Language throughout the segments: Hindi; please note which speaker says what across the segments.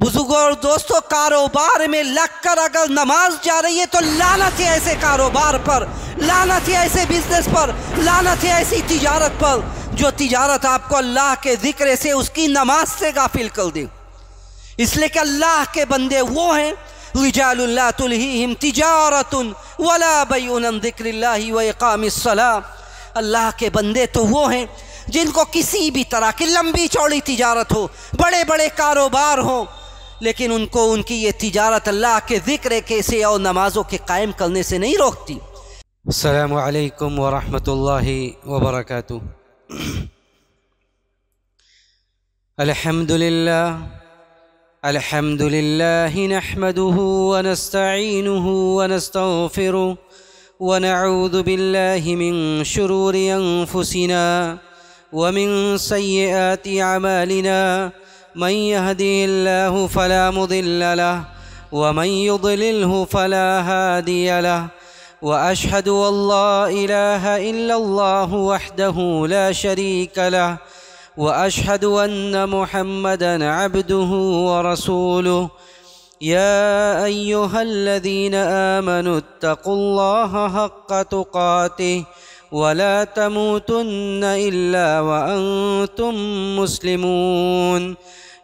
Speaker 1: बुजुर्ग और दोस्तों कारोबार में लगकर अगर नमाज जा रही है तो लानत है ऐसे कारोबार पर लानत है ऐसे बिजनेस पर लानत है ऐसी तिजारत पर जो तिजारत आपको अल्लाह के जिक्र से उसकी नमाज से गाफिल कर दे इसलिए कि अल्लाह के बंदे वो हैं रिजाल्ला तुलहिम तिजारत वला बन जिक्र वकामसला अल्लाह के बंदे तो वो हैं जिनको किसी भी तरह की लंबी चौड़ी तिजारत हो बड़े बड़े कारोबार हों लेकिन उनको उनकी ये तजारत अल्लाह के ज़िक्र के से और नमाज़ों के कायम करने से नहीं रोकती
Speaker 2: अलैक्म वरहमतुल्लाहि वबरकातु अल्हम्दुलिल्लाह अल्हम्दुलिल्लाहि नहमदुहु व नस्ताईनुहु व नस्तगफिरुहु व नऊज़ु من يهدي الله فلا مضل له ومن يضلله فلا هادي له واشهد ان لا اله الا الله وحده لا شريك له واشهد ان محمدا عبده ورسوله يا ايها الذين امنوا اتقوا الله حق تقاته ولا تموتن الا وانتم مسلمون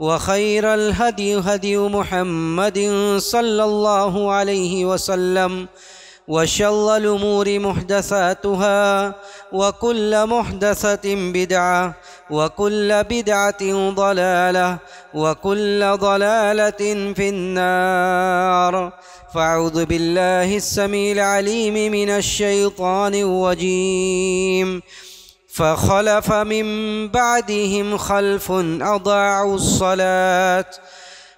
Speaker 2: وخير الهدي هدي محمد صلى الله عليه وسلم وشر الأمور محدثاتها وكل محدثة بدعة وكل بدعة ضلالة وكل ضلالة في النار فأعوذ بالله السميع العليم من الشيطان الرجيم فخلف من بعدهم خلف أضاعوا الصلاة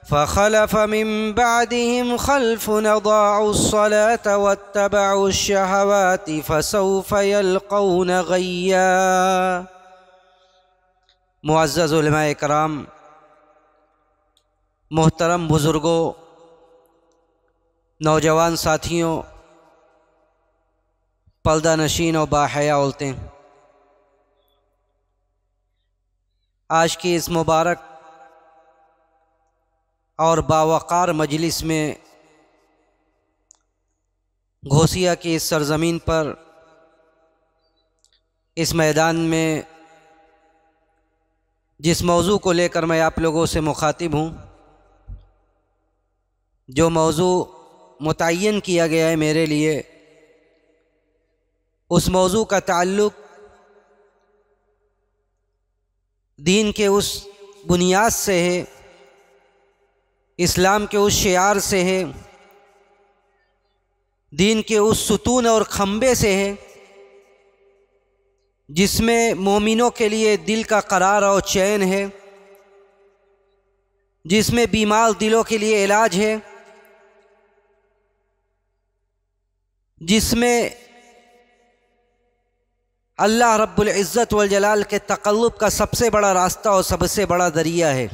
Speaker 2: فخلف من بعدهم خلف أضاعوا الصلاة واتبعوا الشهوات فسوف يلقون غيا معزز علماء کرام محترم बुज़ुर्गों नौजवान साथियों पर्दा नशीन और बाहया औलतें आज की इस मुबारक और बावक़ार मजलिस में घोसिया की इस सरज़मीन पर इस मैदान में जिस मौजू को लेकर मैं आप लोगों से मुखातिब हूँ
Speaker 1: जो मौजू मुतन किया गया है मेरे लिए उस मौजू का ताल्लुक़ दीन के उस बुनियाद से है इस्लाम के उस शार से है दीन के उस सुतून और खम्बे से है जिसमें मोमिनों के लिए दिल का करार और चैन है जिसमें बीमार दिलों के लिए इलाज है जिसमें अल्लाह वल वजलाल के तकल्लुब का सबसे बड़ा रास्ता और सबसे बड़ा दरिया है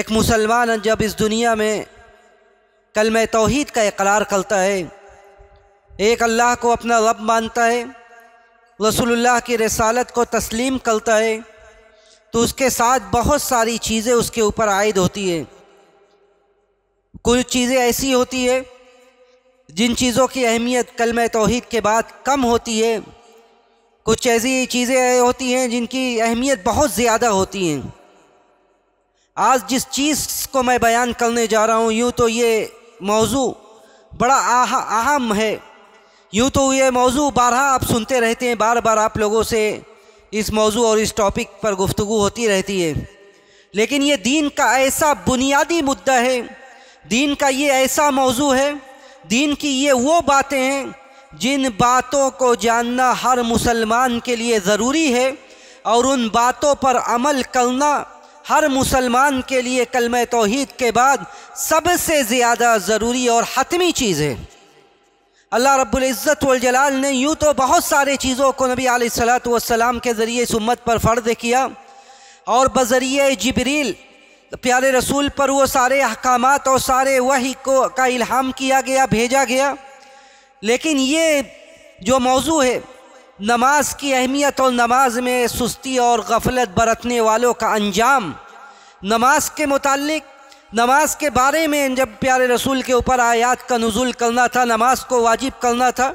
Speaker 1: एक मुसलमान जब इस दुनिया में कलम तोहद का इकरार करता है एक अल्लाह को अपना रब मानता है रसूलुल्लाह की रसालत को तस्लीम करता है तो उसके साथ बहुत सारी चीज़ें उसके ऊपर आयद होती है कुछ चीज़ें ऐसी होती है जिन चीज़ों की अहमियत कलम तोहद के बाद कम होती है कुछ ऐसी चीज़ें होती हैं जिनकी अहमियत बहुत ज़्यादा होती हैं आज जिस चीज़ को मैं बयान करने जा रहा हूँ यूँ तो ये मौजू बड़ा अहम है यूँ तो ये मौजू बारह आप सुनते रहते हैं बार बार आप लोगों से इस मौजू और इस टॉपिक पर गुफ्तु होती रहती है लेकिन ये दीन का ऐसा बुनियादी मुद्दा है दीन का ये ऐसा मौजू है दीन की ये वो बातें हैं जिन बातों को जानना हर मुसलमान के लिए ज़रूरी है और उन बातों पर अमल करना हर मुसलमान के लिए कलम तोहद के बाद सबसे ज़्यादा ज़रूरी और हतमी चीज़ है अल्लाह रब्ज़त वजलाल ने यूँ तो बहुत सारे चीज़ों को नबी आलत के ज़रिए सुम्मत पर फ़र्द किया और बज़रिए जबरील प्यारे रसूल पर वो सारे अहकाम और सारे वही को का इल्हाम किया गया भेजा गया लेकिन ये जो मौजू है नमाज की अहमियत और नमाज में सुस्ती और गफलत बरतने वालों का अंजाम नमाज के मतलब नमाज के बारे में जब प्यारे रसूल के ऊपर आयात का नज़ुल करना था नमाज को वाजिब करना था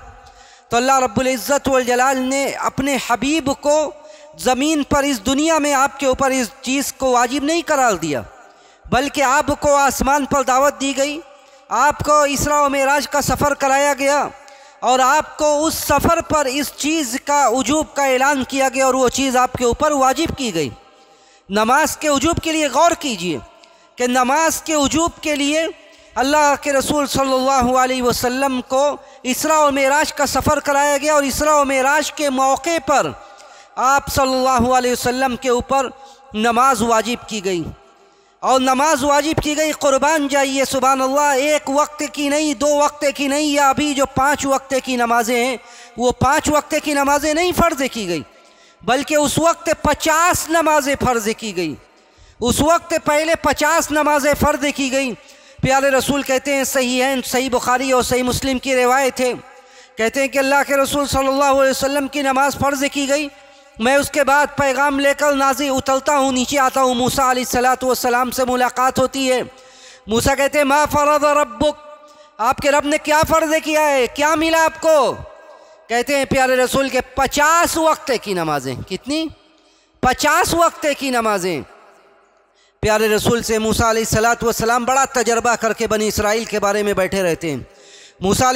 Speaker 1: तो अल्लाह रब्ज़त वजलाल ने अपने हबीब को ज़मीन पर इस दुनिया में आपके ऊपर इस चीज़ को वाजिब नहीं करार दिया बल्कि आपको आसमान पर दावत दी गई आपको इसरा मराज का सफ़र कराया गया और आपको उस सफ़र पर इस चीज़ का वजूब का ऐलान किया गया और वो चीज़ आपके ऊपर वाजिब की गई नमाज के वजूब के लिए गौर कीजिए कि नमाज के वजूब के लिए अल्लाह के रसूल सल्लल्लाहु अलैहि वसल्लम को इसरा मराज का सफ़र कराया गया और इसरा और मराज के मौके पर आप सल्लल्लाहु अलैहि वसल्लम के ऊपर नमाज वाजिब की गई और नमाज वाजिब की गई क़ुरबान जाइए सुबह अल्लाह एक वक्त की नहीं दो वक्त की नहीं या अभी जो पाँच वक्त की नमाज़ें हैं वो पाँच वक्त की नमाज़ें नहीं फ़र्ज़ की गई बल्कि उस वक्त पचास नमाज़ें फ़र्ज़ की गई उस वक्त पहले पचास नमाज़ें फ़र्ज़ की गई प्यारे रसूल कहते हैं सही है सही बुखारी और सही मुस्लिम की रिवायत है कहते हैं कि अल्लाह के रसूल सल्लल्लाहु अलैहि वसल्लम की नमाज़ फ़र्ज़ की गई मैं उसके बाद पैगाम लेकर नाजी उतलता हूँ नीचे आता हूँ मूसा सलाम से मुलाकात होती है मूसा कहते हैं माँ फ़र्द रब आपके रब ने क्या फ़र्ज किया है क्या मिला आपको कहते हैं प्यारे रसूल के पचास वक्त की नमाज़ें कितनी पचास वक्त की नमाज़ें प्यारे रसूल से मूसा सलाम बड़ा तजर्बा करके बनी इसराइल के बारे में बैठे रहते हैं मूसा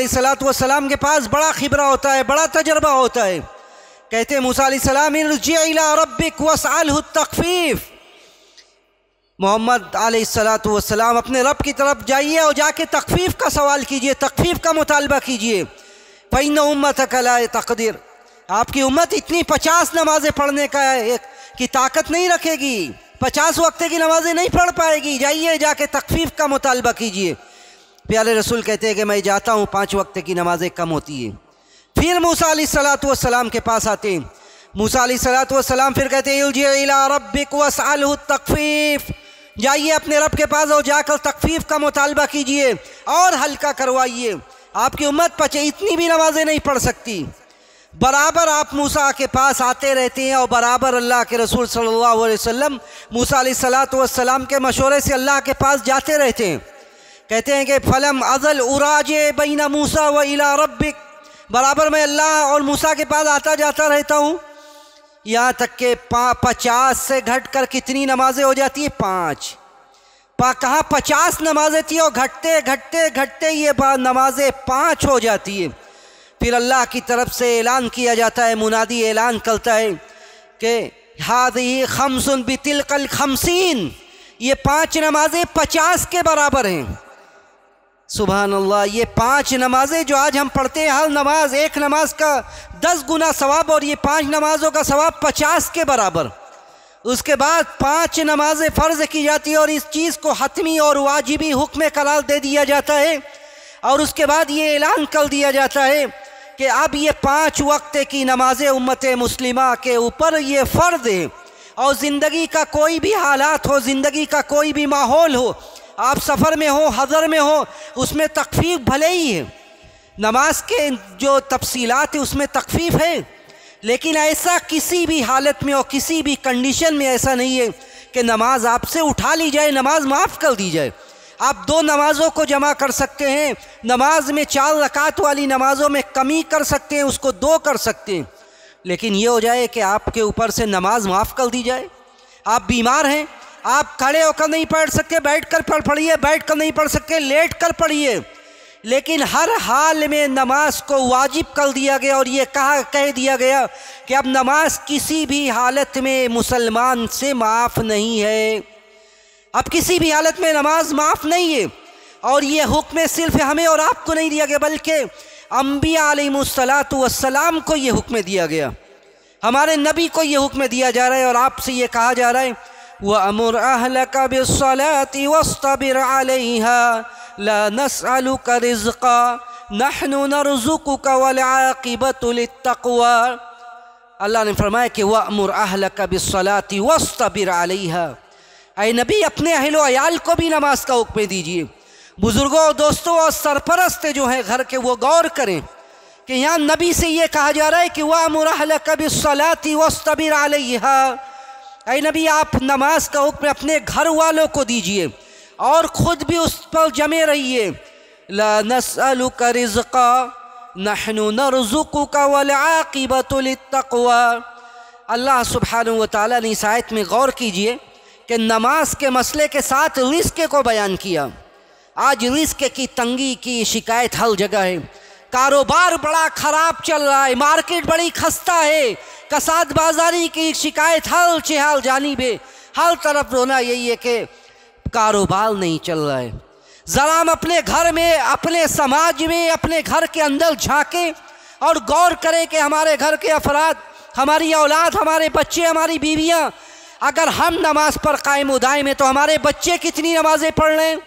Speaker 1: सलाम के पास बड़ा ख़िबरा होता है बड़ा तजर्बा होता है कहते मूसा तकफीफ मोहम्मद आलतम अपने रब की तरफ जाइए और जाके तकफीफ़ का सवाल कीजिए तकफीफ़ का मुतालबा कीजिए फ़ैन उम्मत कला तकदीर आपकी उम्मत इतनी पचास नमाज़ें पढ़ने का है कि ताकत नहीं रखेगी पचास वक्त की नमाज़ें नहीं पढ़ पाएगी जाइए जाके तकफीफ़ का मुतालबा कीजिए प्यारे रसूल कहते हैं कि मैं जाता हूँ पाँच वक्त की नमाज़ें कम होती है फिर मूसा सलात वसलाम के पास आते हैं मूसा सलात वसलाम फिर कहते तकफ़ीफ़ जाइए अपने रब के पास और जाकर तकफ़ीफ़ का मुतालबा कीजिए और हल्का करवाइए आपकी उम्मत पचे इतनी भी नमाज़ें नहीं पढ़ सकती बराबर आप मूसा के पास आते रहते हैं और बराबर अल्लाह के रसूल सल्लल्लाहु अलैहि वसल्लम मूसा सलात वसलाम के मशोरे से अल्लाह के पास जाते रहते हैं कहते हैं कि फ़लम अज़ल उराज बीना मूसा व इला रबिक बराबर मैं अल्लाह और मूसा के पास आता जाता रहता हूँ यहाँ तक के पचास से घट कर कितनी नमाजें हो जाती हैं पाँच पा कहाँ पचास नमाजें थी और घटते घटते घटते ये नमाजें पाँच हो जाती है फिर अल्लाह की तरफ से ऐलान किया जाता है मुनादी ऐलान करता है कि हाद ही खमसुन बितिल कल खमसिन ये पाँच नमाजें पचास के बराबर हैं सुबह अल्लाह ये पांच नमाजें जो आज हम पढ़ते हैं हर नमाज एक नमाज का दस गुना सवाब और ये पांच नमाजों का सवाब पचास के बराबर उसके बाद पांच नमाजें फ़र्ज की जाती है और इस चीज़ को हतमी और वाजिबी हुक्म करार दे दिया जाता है और उसके बाद ये ऐलान कर दिया जाता है कि अब ये पांच वक्त की नमाज उम्मत मुस्लिमा के ऊपर ये फ़र्ज है और ज़िंदगी का कोई भी हालात हो ज़िंदगी का कोई भी माहौल हो आप सफ़र में हो हज़र में हो उसमें तकफीफ भले ही है नमाज के जो तफसीलात है उसमें तकफीफ है लेकिन ऐसा किसी भी हालत में और किसी भी कंडीशन में ऐसा नहीं है कि नमाज आपसे उठा ली जाए नमाज माफ़ कर दी जाए आप दो नमाज़ों को जमा कर सकते हैं नमाज में चार रकात वाली नमाज़ों में कमी कर सकते हैं उसको दो कर सकते हैं लेकिन ये हो जाए कि आपके ऊपर से नमाज माफ़ कर दी जाए आप बीमार हैं आप खड़े होकर नहीं पढ़ सकते बैठ कर पढ़ पढ़िए बैठ कर नहीं पढ़ सकते लेट कर पढ़िए लेकिन हर हाल में नमाज को वाजिब कर दिया गया और ये कहा कह दिया गया कि अब नमाज किसी भी हालत में मुसलमान से माफ़ नहीं है अब किसी भी हालत में नमाज माफ़ नहीं है और ये हुक्म सिर्फ हमें और आपको नहीं दिया गया बल्कि अम्बिया वसलाम को ये हुक्म दिया गया हमारे नबी को ये हुक्म दिया जा रहा है और आपसे ये कहा जा रहा है वमर अहल कबिसलाती वस्तर अलहा ला नसअलु का रिज़ा नहनु नरजुकु का अल्लाह ने फरमाया कि वह वमर अहल कबिसलाती वस्तर है आए नबी अपने अहल वयाल को भी नमाज का हुक्म दीजिए बुज़ुर्गों दोस्तों और सरपरस्त जो हैं घर के वो गौर करें कि यहाँ नबी से ये कहा जा रहा है कि वह मुरहल कबिसलाती वस्तबिर अलहा अ नबी आप नमाज का हुक्म अपने घर वालों को दीजिए और ख़ुद भी उस पर जमे रहिए रिज़ा नहनु का अल्लाह सुबहान व ने आयत में गौर कीजिए कि नमाज के मसले के साथ रिस्क को बयान किया आज रिस्क की तंगी की शिकायत हर जगह है कारोबार बड़ा ख़राब चल रहा है मार्केट बड़ी खस्ता है कसाद बाजारी की शिकायत हल जानी बे हर तरफ रोना यही है कि कारोबार नहीं चल रहा है ज़रा हम अपने घर में अपने समाज में अपने घर के अंदर झांकें और गौर करें कि हमारे घर के अफराद हमारी औलाद हमारे बच्चे हमारी बीवियाँ अगर हम नमाज पर कायम उदायम है तो हमारे बच्चे कितनी नमाज़ें पढ़ रहे हैं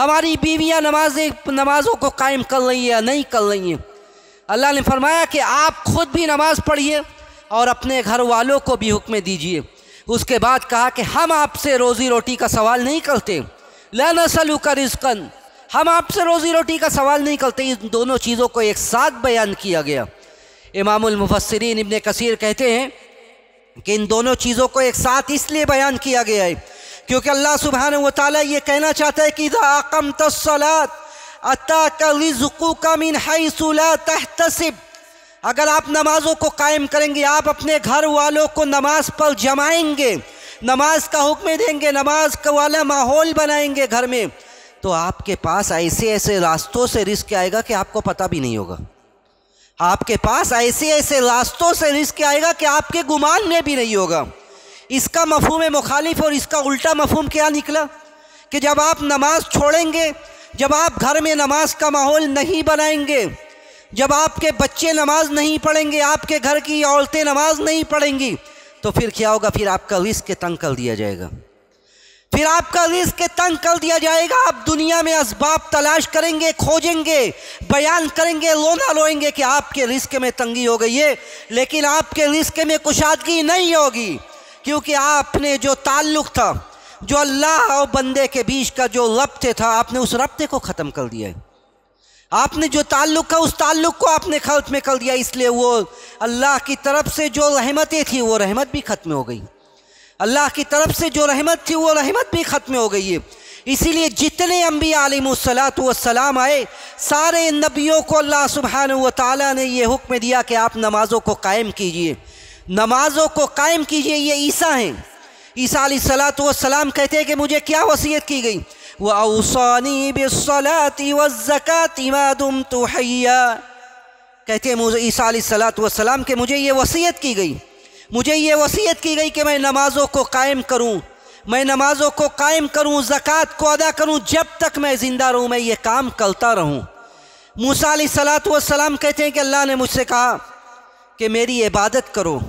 Speaker 1: हमारी बीवियाँ नमाजें नमाज़ों को कायम कर रही है या नहीं कर रही हैं अल्लाह ने फरमाया कि आप खुद भी नमाज़ पढ़िए और अपने घर वालों को भी हुक्म दीजिए उसके बाद कहा कि हम आपसे रोज़ी रोटी का सवाल नहीं करते ला नसलू का रिस्कन हम आपसे रोज़ी रोटी का सवाल नहीं करते इन दोनों चीज़ों को एक साथ बयान किया गया इमामुलमफसरीन इबन कसीर कहते हैं कि इन दोनों चीज़ों को एक साथ इसलिए बयान किया गया है क्योंकि अल्लाह सुबहान व ये कहना चाहता है कि अकम तसलात अता का रिजकू का मिन हई तहतसिब अगर आप नमाज़ों को कायम करेंगे आप अपने घर वालों को नमाज पर जमाएंगे नमाज का हुक्म देंगे नमाज का वाला माहौल बनाएंगे घर में तो आपके पास ऐसे ऐसे रास्तों से रिस्क आएगा कि आपको पता भी नहीं होगा आपके पास ऐसे ऐसे रास्तों से रिस्क आएगा कि आपके गुमान में भी नहीं होगा इसका मफहम मुखालिफ और इसका उल्टा मफहम क्या निकला कि जब आप नमाज छोड़ेंगे जब आप घर में नमाज का माहौल नहीं बनाएंगे जब आपके बच्चे नमाज नहीं पढ़ेंगे आपके घर की औरतें नमाज नहीं पढ़ेंगी तो फिर क्या होगा फिर आपका रिस्क तंग कर दिया जाएगा फिर आपका रिस्क तंग कर दिया जाएगा आप दुनिया में इसबाब तलाश करेंगे खोजेंगे बयान करेंगे रोना रोएंगे कि आपके रिस्क में तंगी हो गई है लेकिन आपके रिस्क में कुशादगी नहीं होगी क्योंकि आपने जो ताल्लुक था जो अल्लाह और बंदे के बीच का जो रबते था आपने उस रबते को ख़त्म कर दिया है आपने जो ताल्लुक़ का उस ताल्लुक़ को आपने में कर दिया इसलिए वो अल्लाह की तरफ से जो रहमतें थी वो रहमत भी ख़त्म हो गई अल्लाह की तरफ से जो रहमत थी वो रहमत भी ख़त्म हो गई है इसीलिए जितने अम्बी सलात वसलाम आए सारे नबियों को अल्लाह सुबहान व ताली ने यह हुक्म दिया कि आप नमाज़ों को कायम कीजिए नमाज़ों को कायम कीजिए ये ईसा हैं ईसा सलात वसलाम कहते हैं कि मुझे क्या वसीयत की गई व बिसलाती व मादुम तो हैया कहते हैं मुझे ईसा सलाम के मुझे ये वसीयत की गई मुझे ये वसीयत की गई कि मैं नमाज़ों को कायम करूँ मैं नमाज़ों को कायम करूँ ज़क़़त को अदा करूँ जब तक मैं ज़िंदा रहूँ मैं ये काम करता रहूँ मूसा सलात सलाम कहते हैं कि अल्लाह ने मुझसे कहा कि मेरी इबादत करो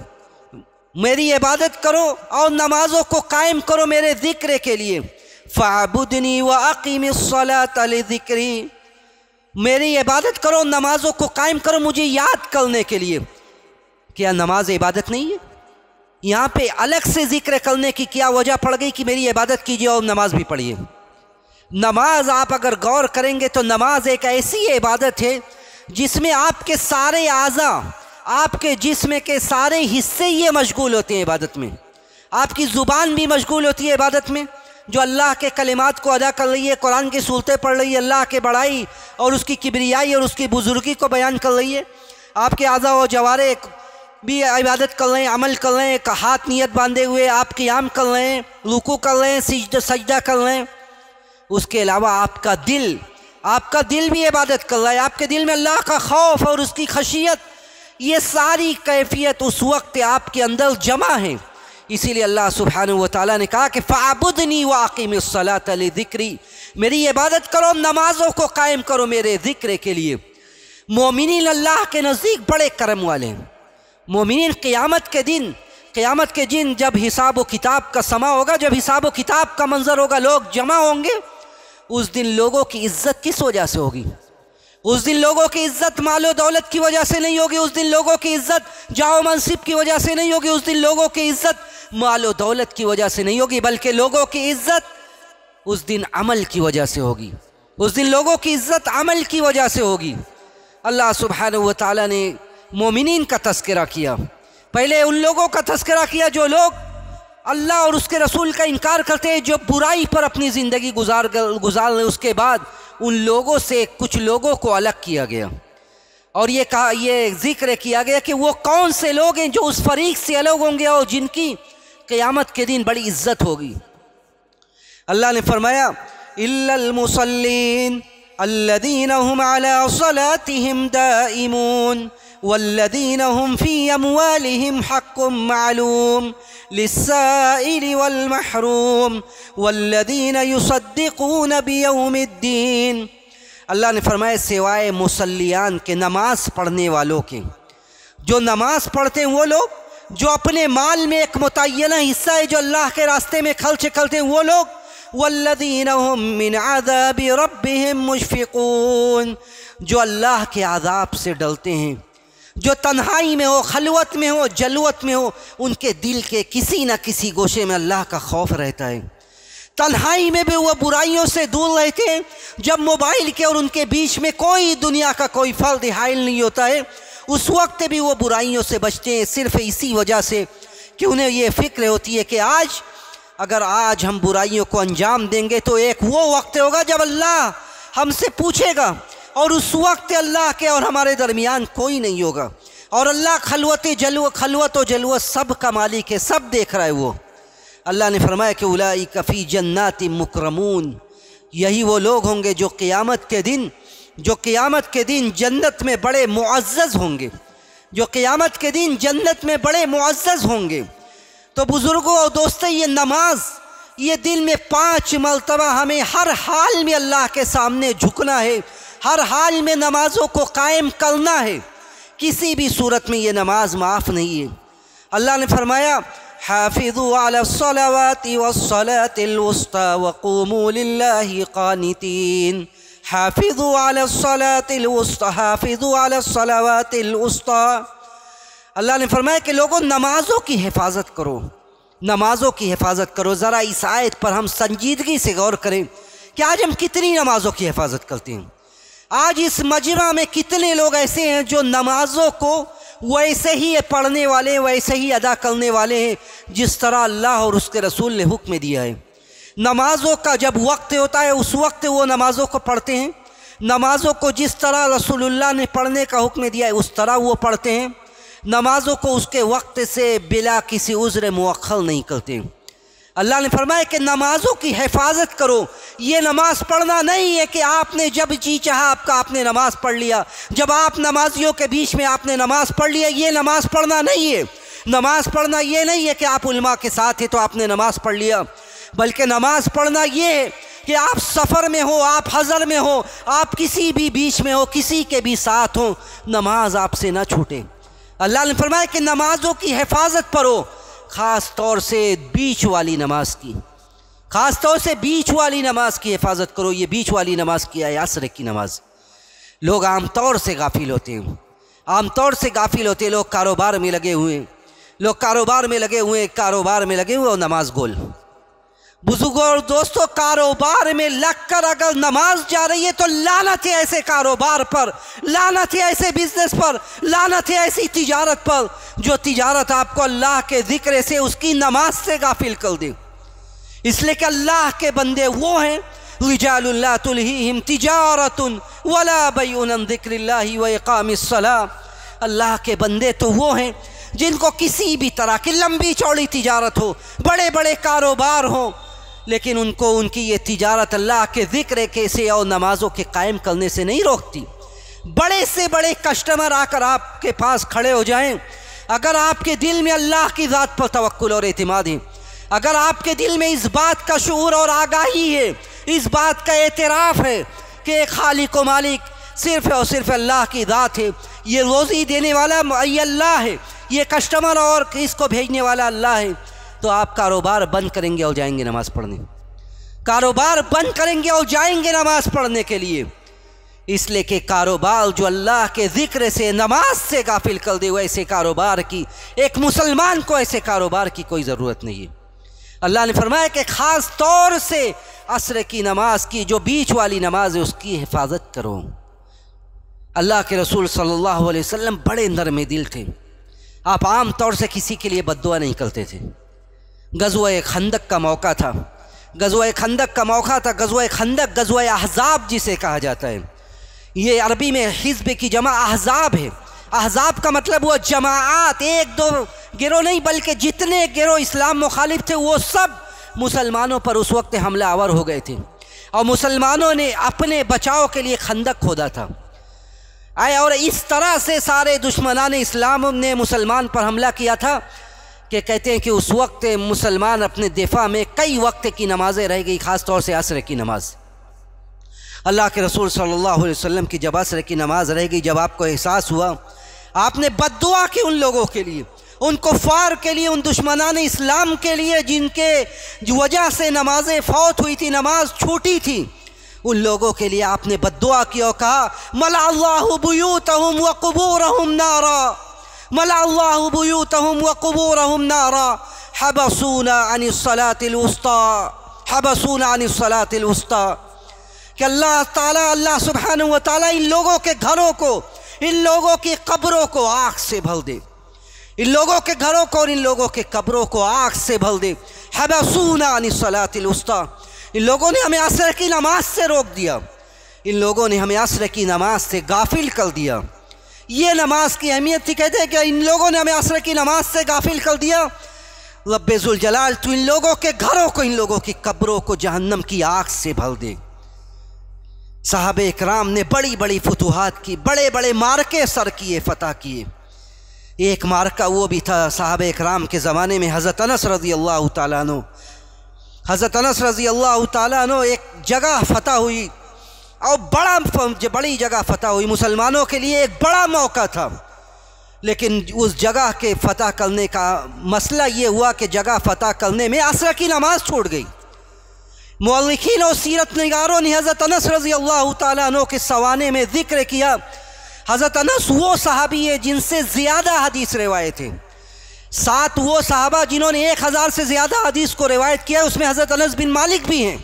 Speaker 1: मेरी इबादत करो और नमाज़ों को कायम करो मेरे ज़िक्र के लिए फ़ाबुदनी व अकीम ज़िक्री मेरी इबादत करो नमाज़ों को कायम करो मुझे याद करने के लिए क्या नमाज इबादत नहीं है यहाँ पे अलग से ज़िक्र करने की क्या वजह पड़ गई कि मेरी इबादत कीजिए और नमाज भी पढ़िए नमाज आप अगर गौर करेंगे तो नमाज एक ऐसी इबादत है जिसमें आपके सारे आज़ा आपके जिस्म के सारे हिस्से ये मशगूल होते हैं इबादत में आपकी ज़ुबान भी मशगूल होती है इबादत में जो अल्लाह के कलिमात को अदा कर रही है कुरान की सूरतें पढ़ रही है अल्लाह के बड़ाई और उसकी किबरियाई और उसकी बुज़ुर्गी को बयान कर रही है आपके आज़ा व जवारे भी इबादत कर रहे हैं अमल कर रहे हैं एक हाथ नीयत बांधे हुए आप क्याम कर रहे हैं रुकू कर रहे हैं सजदा सजदा कर रहे हैं उसके अलावा आपका दिल आपका दिल भी इबादत कर रहा है आपके दिल में अल्लाह का खौफ और उसकी खशियत ये सारी कैफियत उस वक्त आपके अंदर जमा है इसीलिए अल्लाह सुबहान वाली ने कहा कि फ़ाबुदनी वाकिम ज़िक्री मेरी इबादत करो नमाज़ों को कायम करो मेरे ज़िक्र के लिए मोमिन अल्लाह के नज़दीक बड़े करम वाले हैं मोमिन क़ियामत के दिन क़ियामत के दिन जब हिसाब व किताब का समा होगा जब हिसाब व किताब का मंज़र होगा लोग जमा होंगे उस दिन लोगों की इज्जत किस वजह से होगी उस दिन लोगों की इज्जत मालो दौलत की वजह से नहीं होगी उस दिन लोगों की इज्जत जाओ मनसिब की वजह से नहीं होगी उस दिन लोगों की इज्जत मालो दौलत की वजह से नहीं होगी बल्कि लोगों की इज्जत उस दिन अमल की वजह से होगी उस दिन लोगों की इज्जत अमल की वजह से होगी अल्लाह सुबहान व ने मोमिन का तस्करा किया पहले उन लोगों का तस्करा किया जो लोग अल्लाह और उसके रसूल का इनकार करते हैं जो बुराई पर अपनी ज़िंदगी गुजार गुजार उसके बाद उन लोगों से कुछ लोगों को अलग किया गया और ये कहा ये जिक्र किया गया कि वो कौन से लोग हैं जो उस फरीक से अलग होंगे और जिनकी क़यामत के दिन बड़ी इज्जत होगी अल्लाह ने फरमाया इल्लमुसलिन هم हम सलातिम दाइमून वल्लदीन मालूम للسائل والمحروم والذين يصدقون بيوم الدين अल्लाह ने फरमाए सिवाय मुसलियान के नमाज पढ़ने वालों के जो नमाज पढ़ते हैं वो लोग जो अपने माल में एक मुतना हिस्सा है जो अल्लाह के रास्ते में खल करते हैं वो लोग वल्लिन रब मुशफिकून जो अल्लाह के आदाब से डलते हैं जो तन्हाई में हो खलवत में हो जलवत में हो उनके दिल के किसी ना किसी गोशे में अल्लाह का खौफ रहता है तन्हाई में भी वह बुराइयों से दूर रहते हैं जब मोबाइल के और उनके बीच में कोई दुनिया का कोई फल दिहाइल नहीं होता है उस वक्त भी वो बुराइयों से बचते हैं सिर्फ इसी वजह से कि उन्हें ये फ़िक्र होती है कि आज अगर आज हम बुराइयों को अंजाम देंगे तो एक वो वक्त होगा जब अल्लाह हमसे पूछेगा और उस वक्त अल्लाह के और हमारे दरमियान कोई नहीं होगा और अल्लाह खलवत जलव खलवत व जलव सब का मालिक है सब देख रहा है वो अल्लाह ने फरमाया कि उलाई कफ़ी जन्नाति मुकरमून यही वो लोग होंगे जो क़ियामत के दिन जो क़ियामत के दिन जन्नत में बड़े मुआज़ होंगे जो क़ियामत के दिन जन्नत में बड़े मुआज़ होंगे तो बुज़ुर्गों और दोस्तों ये नमाज ये दिल में पाँच मरतबा हमें हर हाल में अल्लाह के सामने झुकना है हर हाल में नमाज़ों को कायम करना है किसी भी सूरत में ये नमाज माफ़ नहीं है अल्लाह ने फरमाया हाफिज़ुआलवाती वसलातवस्मूलिल्लाकानतीन हाफिज़ुआलसलातवस्ता अल्लाह ने फरमाया कि लोगों नमाज़ों की हिफाजत करो नमाज़ों की हिफाजत करो ज़रा इस आयत पर हम संजीदगी से गौर करें कि आज हम कितनी नमाज़ों की हिफाजत करते हैं आज इस मजमा में कितने लोग ऐसे हैं जो नमाजों को वैसे ही पढ़ने वाले वैसे ही अदा करने वाले हैं जिस तरह अल्लाह और उसके रसूल ने हुक्म दिया है नमाजों का जब वक्त होता है उस वक्त वो नमाजों को पढ़ते हैं नमाजों को जिस तरह रसूलुल्लाह ने पढ़ने का हुक्म दिया है उस तरह वो पढ़ते हैं नमाजों को उसके वक्त से बिला किसी उज्र मौखल नहीं करते हैं अल्लाह ने फरमाया कि नमाज़ों की हिफाजत करो ये नमाज़ पढ़ना नहीं है कि आपने जब जी चाहा आपका आपने नमाज़ पढ़ लिया जब आप नमाजियों के बीच में आपने नमाज़ पढ़ लिया ये नमाज़ पढ़ना नहीं है नमाज़ पढ़ना ये नहीं है कि आप उलमा के साथ हैं तो आपने नमाज़ पढ़ लिया बल्कि नमाज़ पढ़ना ये है कि आप सफ़र में हो आप हज़र में हो आप किसी भी बीच में हो किसी के भी साथ हो नमाज आपसे ना छूटे अल्लाह ने फरमाया कि नमाज़ों की हिफाजत पढ़ो ख़ास तौर से बीच वाली नमाज की ख़ास तौर से बीच वाली नमाज की हिफाजत करो ये बीच वाली नमाज की है असर की नमाज लोग आम तौर से गाफिल होते हैं आम तौर से गाफिल होते लोग कारोबार में लगे हुए हैं लोग कारोबार में लगे हुए कारोबार में लगे हुए और नमाज गोल बुजुर्गों और दोस्तों कारोबार में लगकर अगर नमाज जा रही है तो लानत थे ऐसे कारोबार पर लानत थे ऐसे बिजनेस पर लानत थे ऐसी तिजारत पर जो तिजारत आपको अल्लाह के जिक्र से उसकी नमाज से गाफिल कर दे इसलिए कि अल्लाह के बंदे वो हैं रिजाल्ला तुलहिम तिजारत वला बन जिक्र वकामसला अल्लाह के बंदे तो वो हैं जिनको किसी भी तरह की लंबी चौड़ी तिजारत हो बड़े बड़े कारोबार हों लेकिन उनको उनकी ये तिजारत अल्लाह के ज़िक्र के से और नमाज़ों के कायम करने से नहीं रोकती बड़े से बड़े कस्टमर आकर आपके पास खड़े हो जाएं अगर आपके दिल में अल्लाह की ज़ात पर तवक्ल और अतमाद है अगर आपके दिल में इस बात का शूर और आगाही है इस बात का एतराफ़ है कि खालिक मालिक सिर्फ और सिर्फ अल्लाह की ज़ात है ये रोज़ी देने वाला अल्लाह है ये कस्टमर और इसको भेजने वाला अल्लाह है तो आप कारोबार बंद करेंगे और जाएंगे नमाज पढ़ने कारोबार बंद करेंगे और जाएंगे नमाज पढ़ने के लिए इसलिए कि कारोबार जो अल्लाह के ज़िक्र से नमाज से गाफिल कर दे ऐसे कारोबार की एक मुसलमान को ऐसे कारोबार की कोई ज़रूरत नहीं है अल्लाह ने फरमाया कि ख़ास तौर से असर की नमाज की जो बीच वाली नमाज है उसकी हिफाजत करो अल्लाह के रसूल सल्लल्लाहु अलैहि वसल्लम बड़े नरम दिल थे आप आम तौर से किसी के लिए बदुआ नहीं करते थे गजवा खंदक का मौका था गजवा खंदक का मौका था गज़वा खंदक गजवा अहजाब जिसे कहा जाता है ये अरबी में हिजब की जमा अहजाब है अहजाब का मतलब वो जमात एक दो गिरोह नहीं बल्कि जितने गिरोह इस्लाम मुखालिफ थे वो सब मुसलमानों पर उस वक्त हमला आवर हो गए थे और मुसलमानों ने अपने बचाव के लिए खंदक खोदा था आए और इस तरह से सारे दुश्मनान इस्लाम ने मुसलमान पर हमला किया था कि कहते हैं कि उस वक्त मुसलमान अपने दिफा में कई वक्त की नमाजें रह गई ख़ास तौर से असर की नमाज अल्लाह के रसूल सल्लल्लाहु अलैहि वसल्लम की जब असर की नमाज रह गई जब आपको एहसास हुआ आपने बद की उन लोगों के लिए उन कुफ़ार के लिए उन दुश्मनान इस्लाम के लिए जिनके वजह से नमाजें फौत हुई थी नमाज छूटी थी उन लोगों के लिए आपने बद की और कहा मला अल्लाह बुयूतहम व कबूरहम नारा ملع الله بيوتهم وقبورهم نارا حبسونا عن الصلاة الوسطى حبسونا عن الصلاة الوسطى کہ اللہ تعالیٰ اللہ سبحانہ وتعالیٰ ان لوگوں کے گھروں کو ان لوگوں کی قبروں کو آگ سے بھل دے ان لوگوں کے گھروں کو اور ان لوگوں کے قبروں کو آگ سے بھل دے حبسونا عن الصلاة الوسطى ان لوگوں نے ہمیں عصر کی نماز سے روک دیا ان لوگوں نے ہمیں عصر کی نماز سے غافل کر دیا ये नमाज की अहमियत थी कहते हैं कि इन लोगों ने हमें असर की नमाज से गाफिल कर दिया जलाल तो इन लोगों के घरों को इन लोगों की कब्रों को जहन्नम की आग से भर दे साहब इकराम ने बड़ी बड़ी फतूहत की बड़े बड़े मार्के सर किए फ़तह किए एक मार्का वो भी था साहब इकराम के ज़माने में हज़रत अनस रज़ी अल्लाह तु अनस रज़ी अल्लाह तु एक जगह फ़तह हुई और बड़ा बड़ी जगह फतह हुई मुसलमानों के लिए एक बड़ा मौका था लेकिन उस जगह के फतह करने का मसला ये हुआ कि जगह फतह करने में असर की नमाज छूट गई मौलखिन और सीरत नगारों ने हज़रत अनस रज़ी अल्लाह तु के सवाने में ज़िक्र किया हज़रत अनस वो सहाबी है जिनसे ज़्यादा हदीस रिवायत है सात वो साहबा जिन्होंने एक हज़ार से ज़्यादा हदीस को रिवायत किया उसमें हज़रत अनस बिन मालिक भी हैं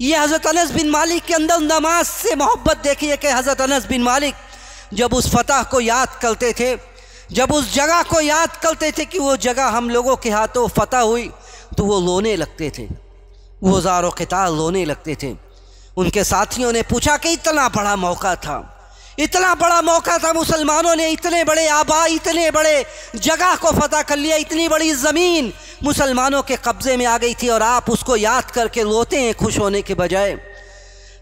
Speaker 1: ये हज़रत अनस बिन मालिक के अंदर नमाज से मोहब्बत देखिए कि हज़रत अनस बिन मालिक जब उस फतह को याद करते थे जब उस जगह को याद करते थे कि वो जगह हम लोगों के हाथों फतह हुई तो वो रोने लगते थे वो जारो कितार रोने लगते थे उनके साथियों ने पूछा कि इतना बड़ा मौका था इतना बड़ा मौका था मुसलमानों ने इतने बड़े आबा इतने बड़े जगह को फतह कर लिया इतनी बड़ी ज़मीन मुसलमानों के कब्ज़े में आ गई थी और आप उसको याद करके रोते हैं खुश होने के बजाय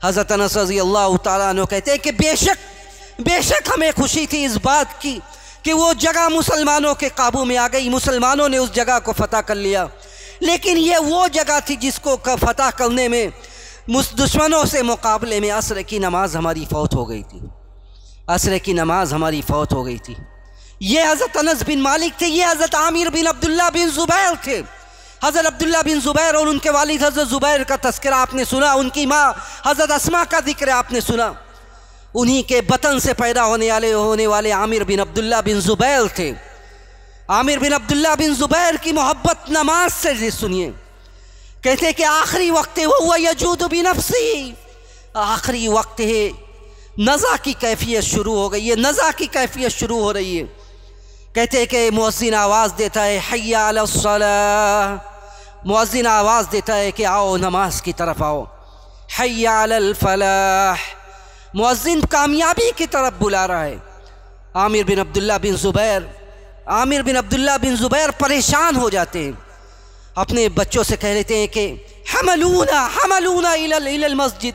Speaker 1: हज़रत अनस रजी अल्लाह तु कहते हैं कि बेशक बेशक हमें खुशी थी इस बात की कि वो जगह मुसलमानों के काबू में आ गई मुसलमानों ने उस जगह को फतह कर लिया लेकिन ये वो जगह थी जिसको फतह करने में दुश्मनों से मुकाबले में असर की नमाज हमारी फौत हो गई थी असर की नमाज हमारी फौत हो गई थी ये हज़रत अनस बिन मालिक थे ये हज़रत आमिर बिन अब्दुल्ला बिन ज़ुबैर थे हज़रत अब्दुल्ला बिन ज़ुबैर और उनके वालिद हज़रत ज़ुबैर का तस्करा आपने सुना उनकी माँ हज़रत असमा का जिक्र आपने सुना उन्हीं के बतन से पैदा होने वाले होने वाले आमिर बिन अब्दुल्ला बिन ज़ुबैर थे आमिर बिन अब्दुल्ला बिन ज़ुबैर की मोहब्बत नमाज से सुनिए कहते कि आखिरी वक्त वो हुआ यजूद बिन अफसी आखिरी वक्त है नज़ा की कैफियत शुरू हो गई है नज़ा की कैफियत शुरू हो रही है कहते हैं कि मुआजिन आवाज़ देता है हैया मुआजिन आवाज़ देता है कि आओ नमाज की तरफ आओ हैया फलाह कामयाबी की तरफ बुला रहा है आमिर बिन अब्दुल्ला बिन ज़ुबैर आमिर बिन अब्दुल्ला बिन ज़ुबैर परेशान हो जाते हैं अपने बच्चों से कह लेते हैं कि हमलूना हमलूना इलल इलल मस्जिद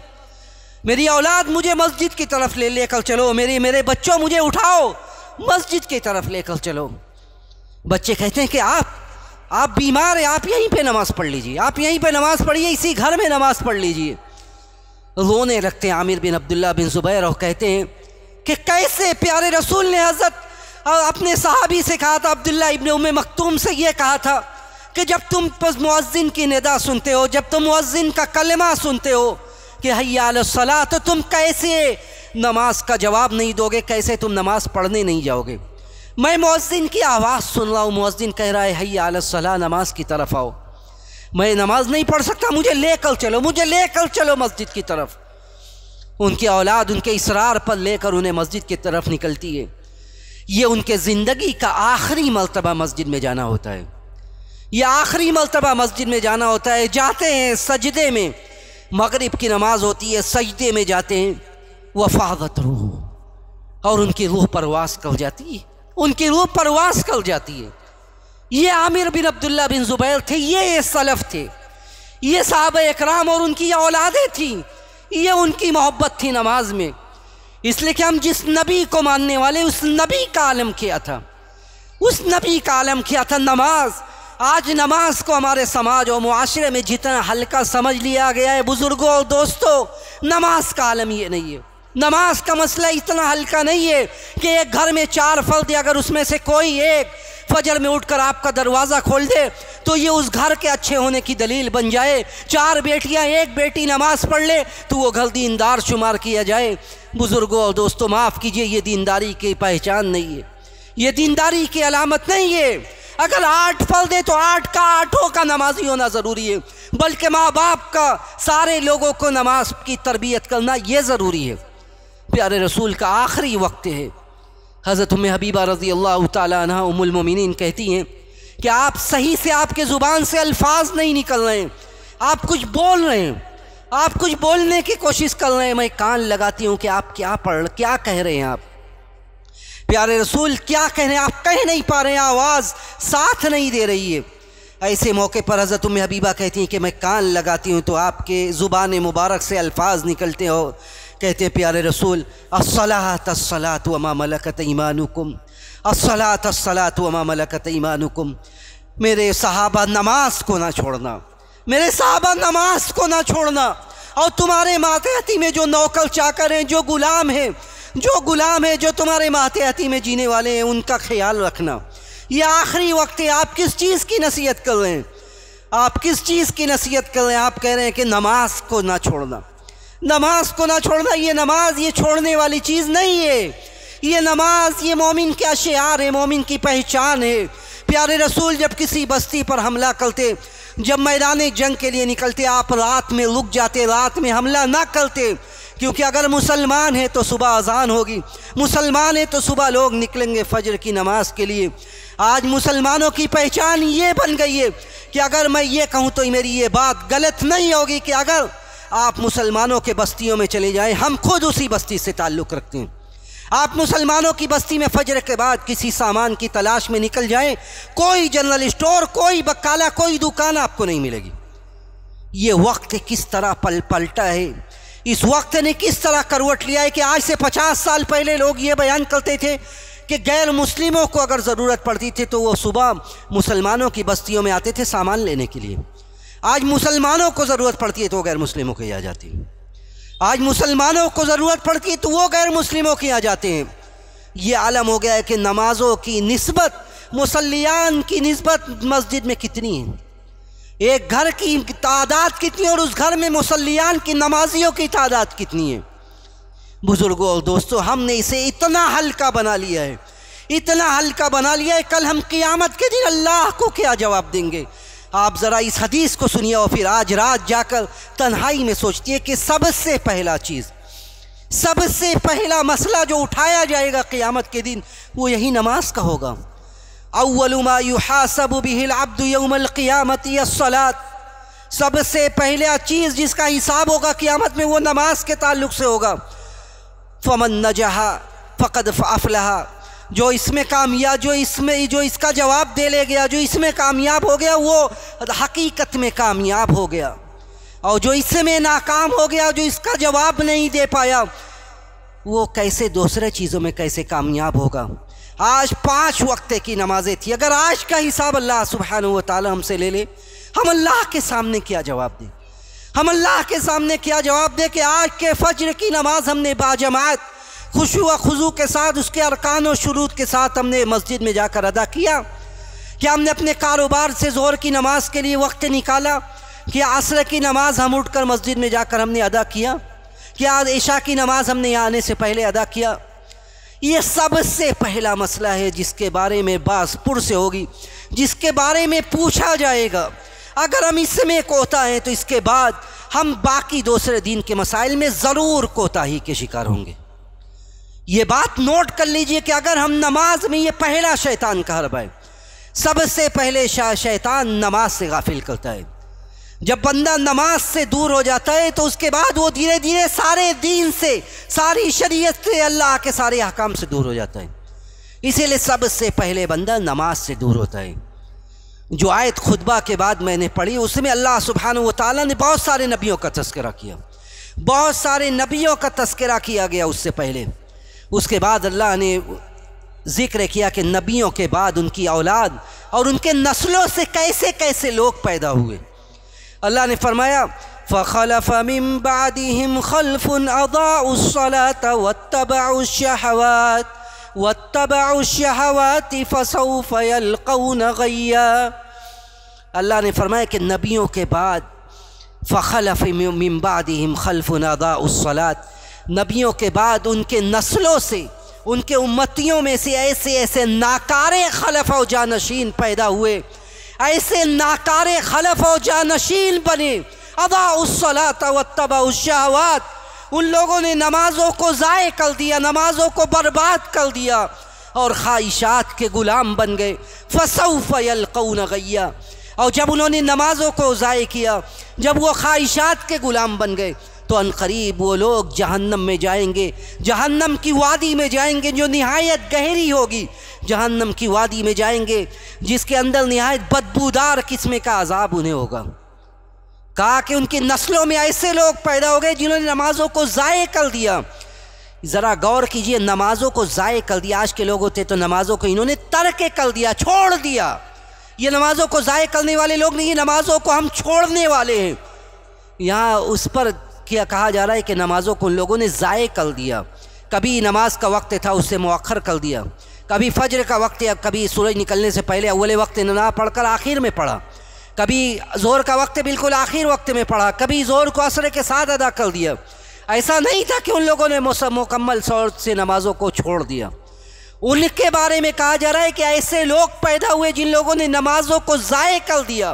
Speaker 1: मेरी औलाद मुझे मस्जिद की तरफ ले लेकर चलो मेरे मेरे बच्चों मुझे उठाओ मस्जिद की तरफ लेकर चलो बच्चे कहते हैं कि आप आप बीमार हैं आप यहीं पे नमाज़ पढ़ लीजिए आप यहीं पे नमाज़ पढ़िए इसी घर में नमाज़ पढ़ लीजिए रोने लगते हैं आमिर बिन अब्दुल्ला बिन ज़ुबैर और कहते हैं कि कैसे प्यारे रसूल ने हज़रत अपने साहबी से कहा था अब्दुल्ला इबन उम मखतूम से ये कहा था कि जब तुम मुअज्जिन की निदा सुनते हो जब तुम मुअज्जिन का कलमा सुनते हो कि हयासला तो तुम कैसे नमाज का जवाब नहीं दोगे कैसे तुम नमाज पढ़ने नहीं जाओगे मैं मौजिन की आवाज़ सुन रहा हूँ मौजिन कह रहा है हयासला नमाज की तरफ आओ मैं नमाज नहीं पढ़ सकता मुझे ले कर चलो मुझे ले कर चलो मस्जिद की तरफ उनकी औलाद उनके इसरार पर लेकर उन्हें मस्जिद की तरफ निकलती है ये उनके ज़िंदगी का आखिरी मलतबा मस्जिद में जाना होता है ये आखिरी मलतबा मस्जिद में जाना होता है जाते हैं सजदे में मगरिब की नमाज होती है सजदे में जाते हैं वफादत रूह और उनकी रूह परवास कर जाती है उनकी रूह परवास कर जाती है ये आमिर बिन अब्दुल्ला बिन ज़ुबैर थे ये ये सलफ़ थे ये साहब इकराम और उनकी ये औलादें थीं ये उनकी मोहब्बत थी नमाज में इसलिए कि हम जिस नबी को मानने वाले उस नबी का आलम किया था उस नबी का आलम किया था नमाज़ आज नमाज को हमारे समाज और माशरे में जितना हल्का समझ लिया गया है बुज़ुर्गों और दोस्तों नमाज का आलम ये नहीं है नमाज का मसला इतना हल्का नहीं है कि एक घर में चार फर्द अगर उसमें से कोई एक फजर में उठकर आपका दरवाज़ा खोल दे तो ये उस घर के अच्छे होने की दलील बन जाए चार बेटियां एक बेटी नमाज पढ़ ले तो वो घर दीनदार शुमार किया जाए बुज़ुर्गों और दोस्तों माफ़ कीजिए ये दीनदारी की पहचान नहीं है ये दीनदारी की अलामत नहीं है अगर आठ फल दे तो आठ का आठों का नमाजी होना ज़रूरी है बल्कि माँ बाप का सारे लोगों को नमाज की तरबियत करना ये ज़रूरी है प्यारे रसूल का आखिरी वक्त है हज़रत में हबीबा रज़ी अल्लाह तह उमुलमिन कहती हैं कि आप सही से आपके ज़ुबान से अल्फाज नहीं निकल रहे हैं आप कुछ बोल रहे हैं आप कुछ बोलने की कोशिश कर रहे हैं मैं कान लगाती हूँ कि आप क्या पढ़ क्या कह रहे हैं आप प्यारे रसूल क्या कह रहे हैं आप कह नहीं पा रहे हैं आवाज़ साथ नहीं दे रही है ऐसे मौके पर हज़रत उम्मे हबीबा कहती हैं कि मैं कान लगाती हूँ तो आपके ज़ुबान मुबारक से अल्फाज निकलते हो कहते हैं प्यारे रसूल असलात असलात अमा मलकत ईमानुकुम असलात असलात अमा मलकत ईमानुकुम मेरे सहाबा नमाज को ना छोड़ना मेरे सहाबा नमाज को ना छोड़ना और तुम्हारे मातहती में जो नौकर चाकर हैं जो ग़ुलाम हैं जो गुलाम है जो तुम्हारे मातहती में जीने वाले हैं उनका ख्याल रखना ये आखिरी वक्त है आप किस चीज़ की नसीहत कर रहे हैं आप किस चीज़ की नसीहत कर रहे हैं आप कह रहे हैं कि नमाज को ना छोड़ना नमाज को ना छोड़ना ये नमाज ये छोड़ने वाली चीज़ नहीं है ये नमाज ये मोमिन के अशार है मोमिन की पहचान है प्यारे रसूल जब किसी बस्ती पर हमला करते जब मैदान जंग के लिए निकलते आप रात में रुक जाते रात में हमला ना करते क्योंकि अगर मुसलमान है तो सुबह अजान होगी मुसलमान है तो सुबह लोग निकलेंगे फजर की नमाज के लिए आज मुसलमानों की पहचान ये बन गई है कि अगर मैं ये कहूँ तो मेरी ये बात गलत नहीं होगी कि अगर आप मुसलमानों के बस्तियों में चले जाएँ हम खुद उसी बस्ती से ताल्लुक़ रखते हैं आप मुसलमानों की बस्ती में फजर के बाद किसी सामान की तलाश में निकल जाएं कोई जनरल स्टोर कोई बकाला कोई दुकान आपको नहीं मिलेगी ये वक्त किस तरह पल पलटा है इस वक्त ने किस तरह करवट लिया है कि आज से पचास साल पहले लोग ये बयान करते थे कि गैर मुस्लिमों को अगर ज़रूरत पड़ती थी तो वो सुबह मुसलमानों की बस्तियों में आते थे सामान लेने के लिए आज मुसलमानों को ज़रूरत पड़ती है तो गैर मुस्लिमों को ही आ जाती है आज मुसलमानों को ज़रूरत पड़ती है तो वो गैर मुस्लिमों के यहाँ जाते हैं ये आलम हो गया है कि नमाज़ों की नस्बत मुसलियान की नस्बत मस्जिद में कितनी है एक घर की तादाद कितनी और उस घर में मुसलियान की नमाजियों की तादाद कितनी है बुज़ुर्गों और दोस्तों हमने इसे इतना हल्का बना लिया है इतना हल्का बना लिया है कल हम क़ियामत के दिन अल्लाह को क्या जवाब देंगे आप ज़रा इस हदीस को सुनिए और फिर आज रात जाकर तन्हाई में सोचती है कि सबसे पहला चीज़ सबसे पहला मसला जो उठाया जाएगा क़ियामत के दिन वो यही नमाज का होगा सब बिहिल अब्दुमक़ियामत सलात सबसे पहला चीज़ जिसका हिसाब होगा क़ियामत में वो नमाज के ताल्लुक से होगा फमन नजहा फ़कद अफलहा जो इसमें कामयाब जो इसमें जो इसका जवाब दे ले गया जो इसमें कामयाब हो गया वो हकीकत में कामयाब हो गया और जो इसमें नाकाम हो गया जो इसका जवाब नहीं दे पाया वो कैसे दूसरे चीज़ों में कैसे कामयाब होगा आज पांच वक्त की नमाजें थी अगर आज का हिसाब अल्लाह सुबहान व ताली हमसे ले ले हम अल्लाह के सामने क्या जवाब दें हम अल्लाह के सामने क्या जवाब दें कि आज के फज्र की नमाज हमने बाजमात खुशु व खुजू के साथ उसके अरकान और शुरू के साथ हमने मस्जिद में जाकर अदा किया क्या हमने अपने कारोबार से ज़ोर की नमाज के लिए वक्त निकाला क्या असर की नमाज हम उठकर मस्जिद में जाकर हमने अदा किया क्या ईशा की नमाज हमने यहाँ आने से पहले अदा किया ये सबसे पहला मसला है जिसके बारे में बास पुर से होगी जिसके बारे में पूछा जाएगा अगर हम इसमें कोता हैं तो इसके बाद हम बाकी दूसरे दिन के मसाइल में ज़रूर कोताही के शिकार होंगे ये बात नोट कर लीजिए कि अगर हम नमाज में ये पहला शैतान कह रहे सबसे पहले शाह शैतान नमाज से गाफिल करता है जब बंदा नमाज से दूर हो जाता है तो उसके बाद वो धीरे धीरे सारे दीन से सारी शरीयत से अल्लाह के सारे अहकाम से दूर हो जाता है इसीलिए सबसे पहले बंदा नमाज से दूर होता है जो आयत खुतबा के बाद मैंने पढ़ी उसमें अल्लाह सुबहान तला ने बहुत सारे नबियों का तस्करा किया बहुत सारे नबियों का तस्करा किया गया उससे पहले उसके बाद अल्लाह ने ज़िक्र किया कि नबियों के बाद उनकी औलाद और उनके नस्लों से कैसे कैसे लोग पैदा हुए अल्लाह ने फरमाया फ़लफ़ मिम्बादिम खलफुन अदाउसलातबाउशहवात वतबाउशहवात फ़सौफ़यलकौन गैया अल्लाह ने फरमाया कि नबियों के बाद फ़लफ़ मिम्बादिम खलफुन अदाउसलात नबियों के बाद उनके नस्लों से उनके उम्मतियों में से ऐसे ऐसे नाकार खलफ व जानशीन पैदा हुए ऐसे नाकार खलफ व जानशीन बने अदाउसलात वबाशाहवात उन लोगों ने नमाज़ों को ज़ाय कर दिया नमाज़ों को बर्बाद कर दिया और ख्वाहिशात के ग़ुलाम बन गए कौन गैया और जब उन्होंने नमाज़ों को ज़ाय किया जब वो ख्वाहिशात के ग़ुलाम बन गए तो अनकरीब वो लोग जहन्नम में जाएंगे जहन्नम की वादी में जाएंगे जो नहायत गहरी होगी जहन्नम की वादी में जाएंगे जिसके अंदर नहायत बदबूदार किस्म का अजाब उन्हें होगा कहा कि उनकी नस्लों में ऐसे लोग पैदा हो गए जिन्होंने नमाज़ों को ज़ाय कर दिया ज़रा गौर कीजिए नमाज़ों को ज़ाय कर दिया आज के लोग होते तो नमाज़ों को इन्होंने तर्क कर दिया छोड़ दिया ये नमाज़ों को ज़ाय करने वाले लोग नहीं नमाज़ों को हम छोड़ने वाले हैं यहाँ उस पर किया कहा जा रहा है कि नमाज़ों को उन लोगों ने ज़ाय कर दिया कभी नमाज का वक्त था उससे मौखर कर दिया कभी फजर का वक्त या कभी सूरज निकलने से पहले अवले वक्त ना पढ़कर आखिर में पढ़ा कभी जोर का वक्त बिल्कुल आखिर वक्त में पढ़ा कभी जोर को असर के साथ अदा कर दिया ऐसा नहीं था कि उन लोगों ने मुकम्मल शौर से नमाज़ों को छोड़ दिया उनके बारे में कहा जा रहा है कि ऐसे लोग पैदा हुए जिन लोगों ने नमाज़ों को ज़ाय कर दिया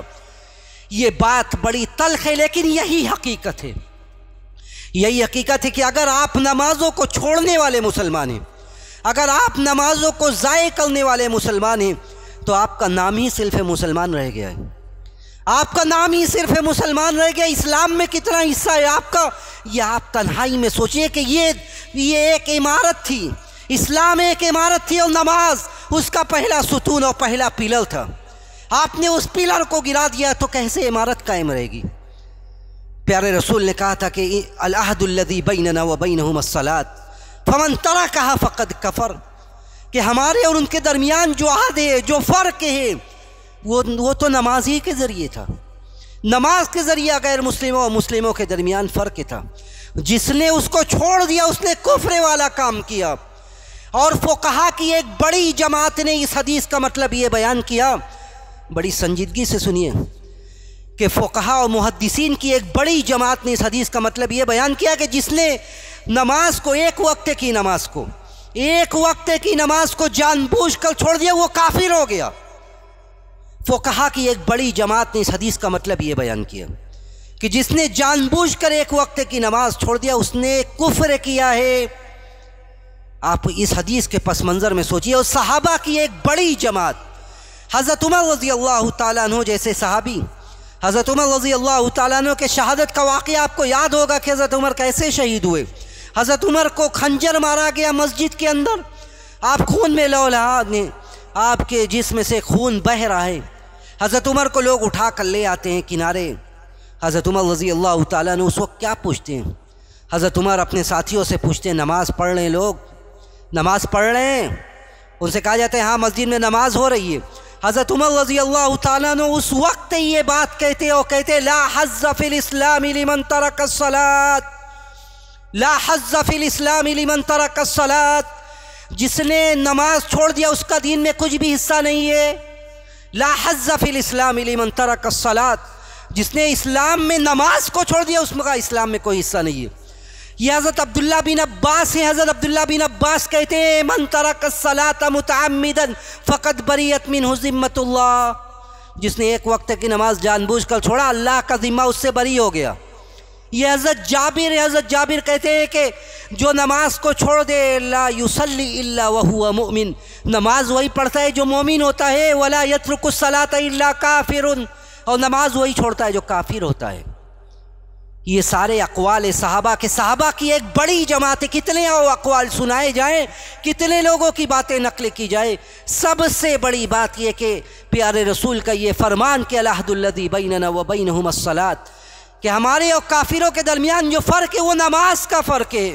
Speaker 1: ये बात बड़ी तलख है लेकिन यही हकीकत है यही हकीकत है कि अगर आप नमाज़ों को छोड़ने वाले मुसलमान हैं अगर आप नमाज़ों को ज़ाय करने वाले मुसलमान हैं तो आपका नाम ही सिर्फ मुसलमान रह गया है आपका नाम ही सिर्फ मुसलमान रह गया इस्लाम में कितना हिस्सा है आपका यह आप तन्हाई में सोचिए कि ये ये एक इमारत थी इस्लाम एक इमारत थी और नमाज उसका पहला सुतून और पहला पिलर था आपने उस पिलर को गिरा दिया तो कैसे इमारत कायम रहेगी प्यारे रसूल ने कहा था कि अलाहदुल्लदी बैनना व बैन सलात फमन तरा कहा फ़कत कफ़र कि हमारे और उनके दरमियान जो आहद है जो फ़र्क है वो वो तो नमाज ही के ज़रिए था नमाज के ज़रिए गैर मुस्लिमों और मुस्लिमों के दरमियान फ़र्क था जिसने उसको छोड़ दिया उसने कुफरे वाला काम किया और वो कहा कि एक बड़ी जमात ने इस हदीस का मतलब ये बयान किया बड़ी संजीदगी से सुनिए कि फोकहा और मुहदसिन की एक बड़ी जमात ने इस हदीस का मतलब ये बयान किया कि जिसने नमाज को एक वक्त की नमाज को एक वक्त की नमाज को जानबूझ कर छोड़ दिया वो काफिर हो गया फोकहा की एक बड़ी जमात ने इस हदीस का मतलब ये बयान किया कि जिसने जानबूझ कर एक वक्त की नमाज छोड़ दिया उसने कुफ्र किया है आप इस हदीस के पस मंज़र में सोचिए और सहाबा की एक बड़ी जमात हज़रत उमर रज़ी अल्लाह तु जैसे सहाबी हज़रत उमर रज़ी अल्लाह तु के शहादत का वाक़ आपको याद होगा कि हज़रत उमर कैसे शहीद हुए हज़रत उमर को खंजर मारा गया मस्जिद के अंदर आप खून में लो ने आपके जिसम से खून बह रहा है हज़रत उमर को लोग उठा कर ले आते हैं किनारे हज़रत उमर रज़ी अल्लाह तु उस वक्त क्या पूछते हैं हज़रत उमर अपने साथियों से पूछते हैं नमाज़ पढ़ रहे हैं लोग नमाज़ पढ़ रहे हैं उनसे कहा जाता है हाँ मस्जिद में नमाज़ हो रही है हज़रत उमर रजी अल्लाह तुम उस वक्त ये बात कहते और कहते ला हज़फ़िल इस्लाम लिमन तरक सलात ला हज़फ़िल इस्लाम लिमन तरक सलात जिसने नमाज छोड़ दिया उसका दीन में कुछ भी हिस्सा नहीं है ला हज़फ़िल इस्लाम लिमन तरक सलात जिसने इस्लाम में नमाज को छोड़ दिया उसका इस्लाम में कोई हिस्सा नहीं है ये हज़रत अब्दुल्ला बिन अब्बास हैं हज़रत अब्दुल्ला बिन अब्बास कहते हैं मन सलात मुतमदन फ़कत बरी मिन हुज़िम्मतुल्ला जिसने एक वक्त की नमाज जानबूझ कर छोड़ा अल्लाह का ज़िम्मा उससे बरी हो गया ये हज़रत जाबिर हज़रत जाबिर कहते हैं कि जो नमाज को छोड़ दे ला युसली अल्ला मोमिन नमाज वही पढ़ता है जो मोमिन होता है वला यत्रकुसलात अल्ला काफिर और नमाज वही छोड़ता है जो काफिर होता है ये सारे अकवाल साहबा के साहबा की एक बड़ी जमात है कितने अकवाल सुनाए जाएं कितने लोगों की बातें नकल की जाए सबसे बड़ी बात यह कि प्यारे रसूल का ये फरमान के अलाहदुल्लदी बैन व बैन हमसलात कि हमारे और काफिरों के दरमियान जो फ़र्क है वो नमाज का फ़र्क है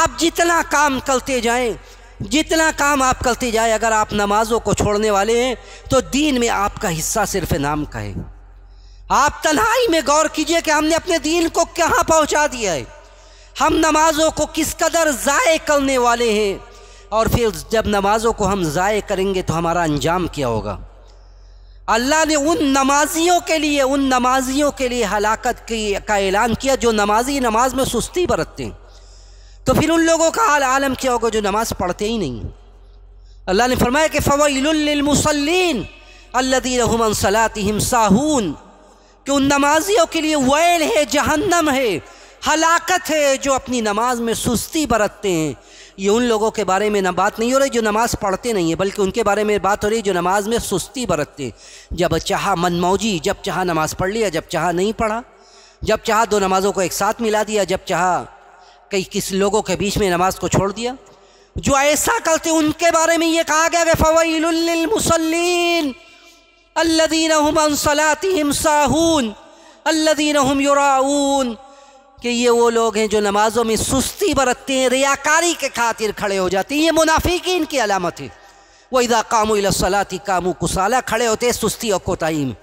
Speaker 1: आप जितना काम करते जाएं जितना काम आप करते जाए अगर आप नमाज़ों को छोड़ने वाले हैं तो दीन में आपका हिस्सा सिर्फ नाम का है आप तन्हाई में गौर कीजिए कि हमने अपने दीन को कहाँ पहुँचा दिया है हम नमाज़ों को किस कदर ज़ाय करने वाले हैं और फिर जब नमाज़ों को हम ज़ाय करेंगे तो हमारा अंजाम क्या होगा अल्लाह ने उन नमाजियों के लिए उन नमाजियों के लिए हलाकत की का ऐलान किया जो नमाजी नमाज में सुस्ती बरतते हैं तो फिर उन लोगों का हाल आलम क्या होगा जो नमाज़ पढ़ते ही नहीं अल्लाह ने फरमाया कि फ़वाईलमसलिन अल्लादीन सलातिम साहून कि उन नमाजियों के लिए वैल है जहन्नम है हलाकत है जो अपनी नमाज में सुस्ती बरतते हैं ये उन लोगों के बारे में ना बात नहीं हो रही जो नमाज़ पढ़ते नहीं है बल्कि उनके बारे में बात हो रही है जो नमाज में सुस्ती बरतते हैं जब चाह मनमौजी जब चाह नमाज़ पढ़ लिया जब चाह नहीं पढ़ा जब चाह दो नमाज़ों को एक साथ मिला दिया जब चाह कई किस लोगों के बीच में नमाज को छोड़ दिया जो ऐसा करते उनके बारे में ये कहा गया कि फ़वैलमसलिन अल्लदीन हम सलातिम साहून अल्लदीन हम युराऊन कि ये वो लोग हैं जो नमाज़ों में सुस्ती बरतते हैं रियाकारी के खातिर खड़े हो जाते हैं ये मुनाफिकीन की अलामत है वहीदा कामूसलाती कामू कुसाला खड़े होते हैं सुस्ती और कोताही में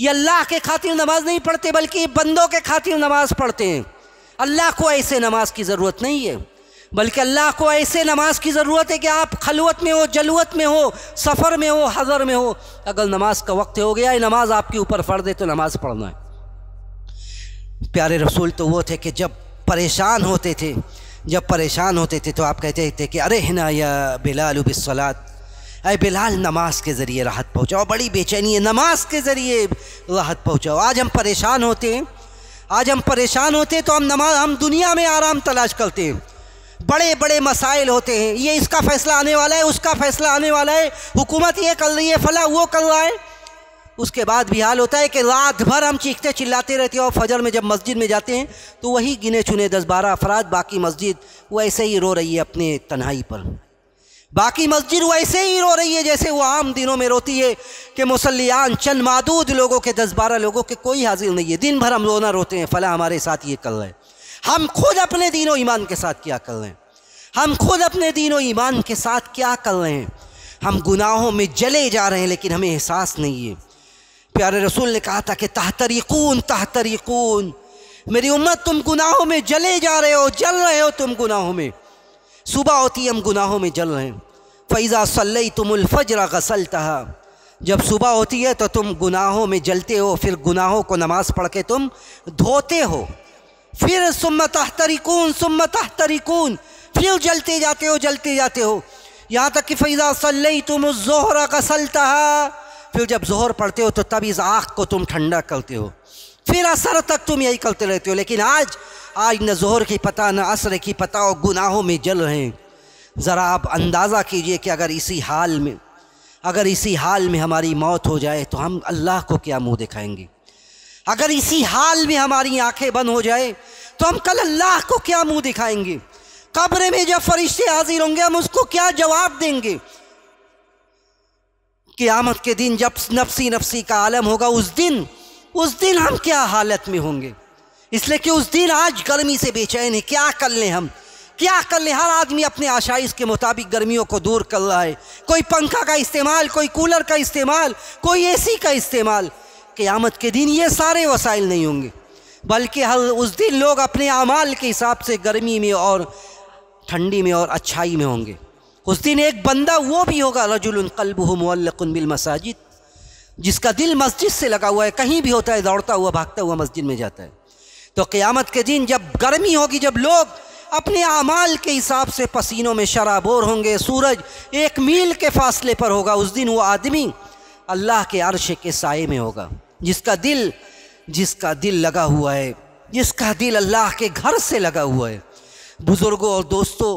Speaker 1: ये अल्लाह के खातिर नमाज़ नहीं पढ़ते बल्कि बंदों के खातिर नमाज़ पढ़ते हैं अल्लाह को ऐसे नमाज की ज़रूरत नहीं है बल्कि अल्लाह को ऐसे नमाज की ज़रूरत है कि आप खलवत में हो जलवत में हो सफ़र में हो हज़र में हो अगर नमाज का वक्त हो गया नमाज आपके ऊपर फ़र्द है तो नमाज पढ़ना है प्यारे रसूल तो वो थे कि जब परेशान होते थे जब परेशान होते थे तो आप कहते थे कि अरे हिना या बिलाल बिसलात अरे बिलाल नमाज के ज़रिए राहत पहुँचाओ बड़ी बेचैनी है नमाज के ज़रिए राहत पहुँचाओ आज हम परेशान होते हैं आज हम परेशान होते हैं तो हम नमाज हम दुनिया में आराम तलाश करते हैं बड़े बड़े मसाइल होते हैं ये इसका फ़ैसला आने वाला है उसका फ़ैसला आने वाला है हुकूमत ये कर रही है फला वो कर रहा है उसके बाद भी हाल होता है कि रात भर हम चीखते चिल्लाते रहते हैं और फजर में जब मस्जिद में जाते हैं तो वही गिने चुने दस बारह अफराद बाकी मस्जिद वैसे ही रो रही है अपने तन्हाई पर बाकी मस्जिद वैसे ही रो रही है जैसे वो आम दिनों में रोती है कि मुसलियान चंद मादूद लोगों के दस बारह लोगों के कोई हाजिर नहीं है दिन भर हम रोना रोते हैं फ़ला हमारे साथ ये कर रहे हैं हम खुद अपने दीन ईमान के साथ क्या कर रहे हैं हम खुद अपने दीन ईमान के साथ क्या कर रहे हैं हम गुनाहों में जले जा रहे हैं लेकिन हमें एहसास नहीं है प्यारे रसूल ने कहा था कि तहतरीकून तहतरीकून मेरी उम्मत तुम गुनाहों में जले जा रहे हो जल रहे हो तुम गुनाहों में सुबह होती हम गुनाहों में जल रहे हैं फ़ैज़ा सल्लई तुमफ़जर गसल जब सुबह होती है तो तुम गुनाहों में जलते हो फिर गुनाहों को नमाज़ पढ़ के तुम धोते हो फिर सुम्मत तरीकून सुम्मत तहतरिकून फिर जलते जाते हो जलते जाते हो यहाँ तक कि फ़ैज़ा सल्लई तुम जोहरा का सलता फिर जब जोहर पढ़ते हो तो तब इस आँख को तुम ठंडा करते हो फिर असर तक तुम यही करते रहते हो लेकिन आज आज न जोहर की पता न असर की पता और गुनाहों में जल रहे हैं ज़रा आप अंदाज़ा कीजिए कि अगर इसी हाल में अगर इसी हाल में हमारी मौत हो जाए तो हम अल्लाह को क्या मुँह दिखाएंगे अगर इसी हाल में हमारी आंखें बंद हो जाए तो हम कल अल्लाह को क्या मुंह दिखाएंगे कब्र में जब फरिश्ते हाजिर होंगे हम उसको क्या जवाब देंगे क़यामत के दिन जब नफसी नफसी का आलम होगा उस दिन उस दिन हम क्या हालत में होंगे इसलिए कि उस दिन आज गर्मी से बेचैन है क्या कर लें हम क्या कर लें हर आदमी अपने आशाइश के मुताबिक गर्मियों को दूर कर रहा है कोई पंखा का इस्तेमाल कोई कूलर का इस्तेमाल कोई एसी का इस्तेमाल क़यामत के दिन ये सारे वसाइल नहीं होंगे बल्कि हर उस दिन लोग अपने अमाल के हिसाब से गर्मी में और ठंडी में और अच्छाई में होंगे उस दिन एक बंदा वो भी होगा रजुल कल्ब बिल मसाजिद जिसका दिल मस्जिद से लगा हुआ है कहीं भी होता है दौड़ता हुआ भागता हुआ मस्जिद में जाता है तो क़्यामत के दिन जब गर्मी होगी जब लोग अपने अमाल के हिसाब से पसीनों में शराबोर होंगे सूरज एक मील के फासले पर होगा उस दिन वो आदमी अल्लाह के अरश के साय में होगा जिसका दिल जिसका दिल लगा हुआ है जिसका दिल अल्लाह के घर से लगा हुआ है बुज़ुर्गों और दोस्तों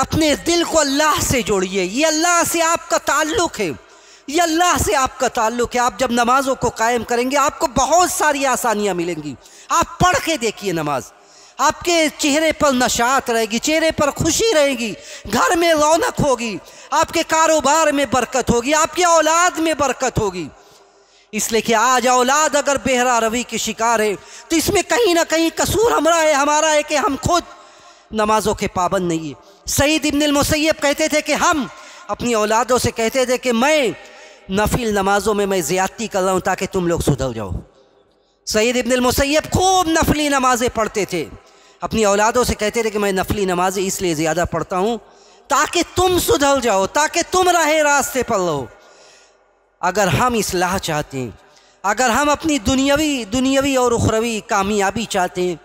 Speaker 1: अपने दिल को अल्लाह से जोड़िए ये अल्लाह से आपका ताल्लुक़ है ये अल्लाह से आपका ताल्लुक है आप जब नमाज़ों को कायम करेंगे आपको बहुत सारी आसानियाँ मिलेंगी आप पढ़ के देखिए नमाज़ आपके चेहरे पर नशात रहेगी चेहरे पर खुशी रहेगी घर में रौनक होगी आपके कारोबार में बरकत होगी आपके औलाद में बरकत होगी इसलिए कि आज औलाद अगर बेहरा रवि की शिकार है तो इसमें कहीं ना कहीं कसूर हमारा है हमारा है कि हम खुद नमाज़ों के पाबंद नहीं है सईद इबन मुसैब कहते थे कि हम अपनी औलादों से कहते थे कि मैं नफिल नमाज़ों में मैं ज़्यादती कर रहा हूँ ताकि तुम लोग सुधर जाओ सईद इबन मुसैब खूब नफली नमाज़ें पढ़ते थे अपनी औलादों से कहते थे कि मैं नफली नमाज़ें इसलिए ज़्यादा पढ़ता हूँ ताकि तुम सुधर जाओ ताकि तुम राह रास्ते पर रहो अगर हम इसलाह चाहते हैं अगर हम अपनी दुनियावी दुनियावी और उखरवी कामयाबी चाहते हैं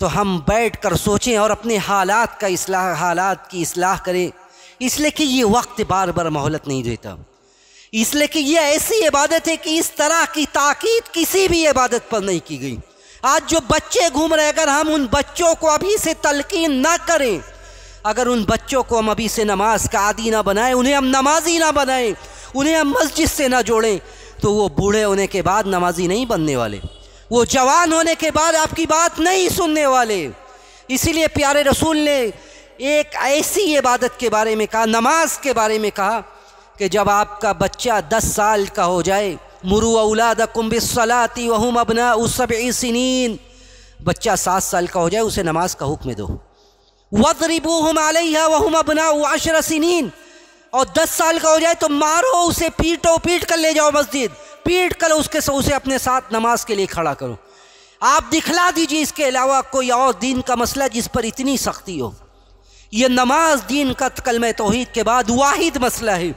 Speaker 1: तो हम बैठ कर सोचें और अपने हालात का इसलाह हालात की इसलाह करें इसलिए कि ये वक्त बार बार मोहलत नहीं देता इसलिए कि यह ऐसी इबादत है कि इस तरह की ताकीद किसी भी इबादत पर नहीं की गई आज जो बच्चे घूम रहे अगर हम उन बच्चों को अभी से तलकीन ना करें अगर उन बच्चों को हम अभी से नमाज का आदि ना बनाएं उन्हें हम नमाजी ना बनाएं उन्हें हम मस्जिद से ना जोड़ें तो वो बूढ़े होने के बाद नमाजी नहीं बनने वाले वो जवान होने के बाद आपकी बात नहीं सुनने वाले इसीलिए प्यारे रसूल ने एक ऐसी इबादत के बारे में कहा नमाज के बारे में कहा कि जब आपका बच्चा दस साल का हो जाए मुरु औलाद सलाती वहम अबना उसब सनीन बच्चा सात साल का हो जाए उसे नमाज का हुक्म दो वदरिबू हम आलिया वहम अबना वाशर नींद और दस साल का हो जाए तो मारो उसे पीटो पीट कर ले जाओ मस्जिद पीट कर उसके उसे अपने साथ नमाज के लिए खड़ा करो आप दिखला दीजिए इसके अलावा कोई और दीन का मसला जिस पर इतनी सख्ती हो यह नमाज दीन का कलम तोहहीद के बाद वाहिद मसला है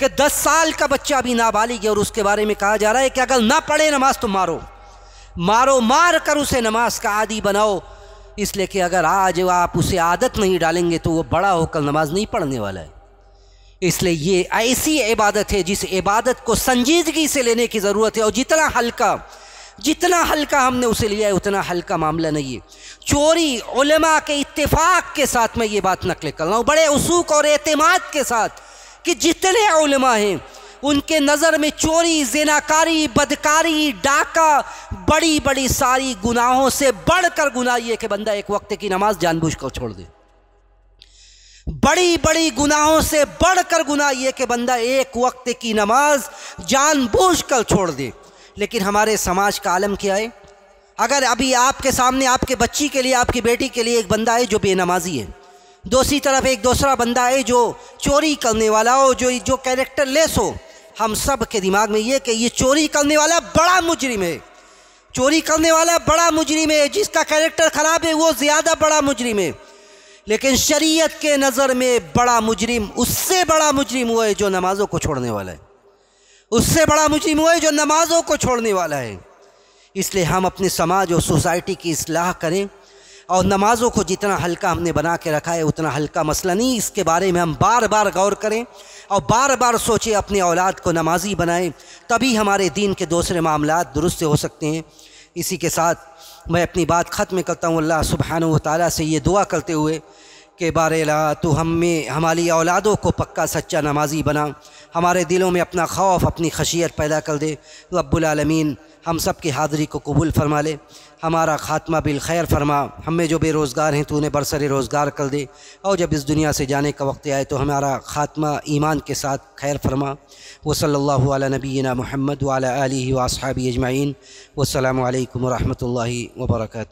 Speaker 1: कि दस साल का बच्चा भी नाबालिग है और उसके बारे में कहा जा रहा है कि अगर ना पढ़े नमाज तो मारो मारो मार कर उसे नमाज का आदि बनाओ इसलिए कि अगर आज आप उसे आदत नहीं डालेंगे तो वो बड़ा होकर नमाज नहीं पढ़ने वाला है इसलिए ये ऐसी इबादत है जिस इबादत को संजीदगी से लेने की ज़रूरत है और जितना हल्का जितना हल्का हमने उसे लिया है उतना हल्का मामला नहीं है चोरी उलमा के इत्तेफाक के साथ मैं ये बात नकल कर रहा हूँ बड़े उसूक और अतमाद के साथ कि जितने उलमा हैं उनके नज़र में चोरी जेनाकारी बदकारी डाका बड़ी बड़ी सारी गुनाहों से बढ़कर गुनाह ये कि बंदा एक वक्त की नमाज जानबूझ कर छोड़ दे बड़ी बड़ी गुनाहों से बढ़कर गुनाह ये कि बंदा एक वक्त की नमाज जानबूझ कर छोड़ दे लेकिन हमारे समाज का आलम क्या है अगर अभी आपके सामने आपके बच्ची के लिए आपकी बेटी के लिए एक बंदा है जो बेनमाजी है दूसरी तरफ एक दूसरा बंदा है जो चोरी करने वाला हो जो जो कैरेक्टर लेस हो हम सब के दिमाग में ये कि ये चोरी करने वाला बड़ा मुजरिम है चोरी करने वाला बड़ा मुजरिम है जिसका कैरेक्टर ख़राब है वो ज़्यादा बड़ा मुजरिम है लेकिन शरीयत के नज़र में बड़ा मुजरिम उससे बड़ा मुजरिम हुआ है जो नमाज़ों को छोड़ने वाला है उससे बड़ा मुजरिम हुआ है जो नमाज़ों को छोड़ने वाला है इसलिए हम अपने समाज और सोसाइटी की असलाह करें और नमाज़ों को जितना हल्का हमने बना के रखा है उतना हल्का मसला नहीं इसके बारे में हम बार बार गौर करें और बार बार सोचें अपने औलाद को नमाजी बनाएं तभी हमारे दीन के दूसरे मामला दुरुस्त हो सकते हैं इसी के साथ मैं अपनी बात ख़त्म करता हूँ अल्लाह सुबहान ताली से ये दुआ करते हुए के ला तो हम में हमारी औलादों को पक्का सच्चा नमाजी बना हमारे दिलों में अपना खौफ अपनी खशियत पैदा कर दे रब्बुलमीन हम सब की हाज़री को कबूल फरमा ले हमारा ख़ात्मा बिल खैर फरमा हम में जो बेरोज़गार हैं तो उन्हें बरसर रोज़गार कर दे और जब इस दुनिया से जाने का वक्त आए तो हमारा ख़ात्मा ईमान के साथ खैर फरमा व सल्ला नबीन महमद आलि वासहाबी अजमाइन वालकम वरहमल वर्का